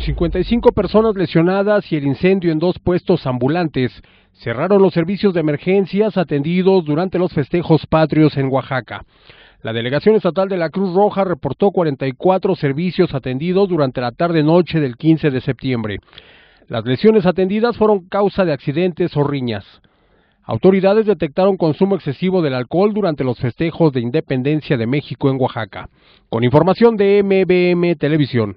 55 personas lesionadas y el incendio en dos puestos ambulantes, cerraron los servicios de emergencias atendidos durante los festejos patrios en Oaxaca. La Delegación Estatal de la Cruz Roja reportó 44 servicios atendidos durante la tarde-noche del 15 de septiembre. Las lesiones atendidas fueron causa de accidentes o riñas. Autoridades detectaron consumo excesivo del alcohol durante los festejos de independencia de México en Oaxaca. Con información de MBM Televisión.